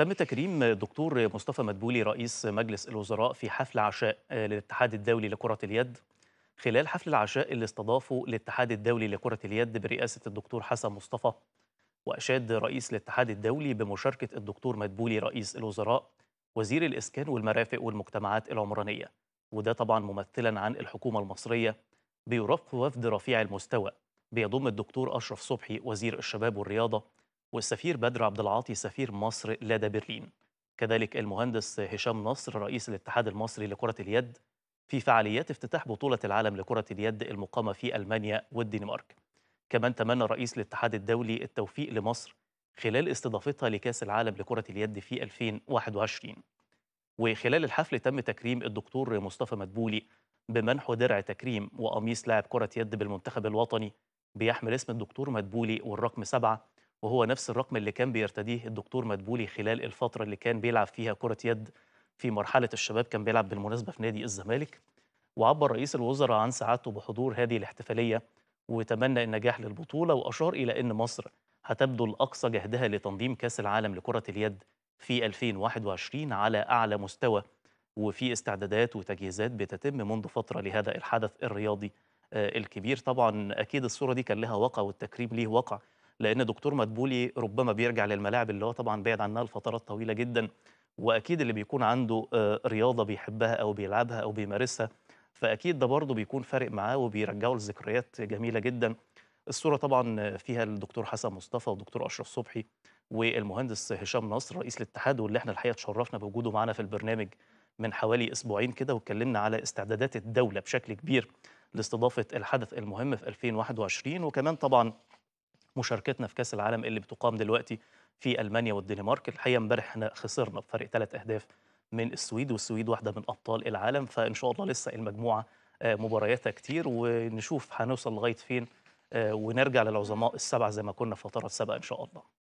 تم تكريم الدكتور مصطفى مدبولي رئيس مجلس الوزراء في حفل عشاء للاتحاد الدولي لكرة اليد خلال حفل العشاء اللي استضافه الاتحاد الدولي لكرة اليد برئاسة الدكتور حسن مصطفى وأشاد رئيس الاتحاد الدولي بمشاركة الدكتور مدبولي رئيس الوزراء وزير الإسكان والمرافق والمجتمعات العمرانية وده طبعا ممثلا عن الحكومة المصرية بيرافق وفد رفيع المستوى بيضم الدكتور أشرف صبحي وزير الشباب والرياضة والسفير بدر عبد العاطي سفير مصر لدى برلين كذلك المهندس هشام نصر رئيس الاتحاد المصري لكرة اليد في فعاليات افتتاح بطولة العالم لكرة اليد المقامة في ألمانيا والدنمارك كمان تمنى رئيس الاتحاد الدولي التوفيق لمصر خلال استضافتها لكاس العالم لكرة اليد في 2021 وخلال الحفل تم تكريم الدكتور مصطفى مدبولي بمنح درع تكريم وقميص لاعب كرة يد بالمنتخب الوطني بيحمل اسم الدكتور مدبولي والرقم سبعة وهو نفس الرقم اللي كان بيرتديه الدكتور مدبولي خلال الفترة اللي كان بيلعب فيها كرة يد في مرحلة الشباب كان بيلعب بالمناسبة في نادي الزمالك وعبر رئيس الوزراء عن سعادته بحضور هذه الاحتفالية وتمنى النجاح للبطولة وأشار إلى أن مصر هتبذل أقصى جهدها لتنظيم كأس العالم لكرة اليد في 2021 على أعلى مستوى وفي استعدادات وتجهيزات بتتم منذ فترة لهذا الحدث الرياضي آه، الكبير طبعا أكيد الصورة دي كان لها وقع والتكريم ليه وقع لان دكتور مدبولي ربما بيرجع للملاعب اللي هو طبعا بعد عنها لفترات طويله جدا واكيد اللي بيكون عنده آه، رياضه بيحبها او بيلعبها او بيمارسها فاكيد ده برضه بيكون فارق معاه وبيرجعه لذكريات جميله جدا الصوره طبعا فيها الدكتور حسن مصطفى والدكتور اشرف صبحي والمهندس هشام نصر رئيس الاتحاد واللي احنا الحقيقه تشرفنا بوجوده معانا في البرنامج من حوالي اسبوعين كده واتكلمنا على استعدادات الدوله بشكل كبير لاستضافه الحدث المهم في 2021 وكمان طبعا مشاركتنا في كاس العالم اللي بتقام دلوقتي في المانيا والدنمارك الحقيقه امبارح احنا خسرنا بفرق ثلاث اهداف من السويد والسويد واحده من ابطال العالم فان شاء الله لسه المجموعه آه، مبارياتها كتير ونشوف هنوصل لغايه فين آه، ونرجع للعظماء السبعه زي ما كنا في فترات سابقه ان شاء الله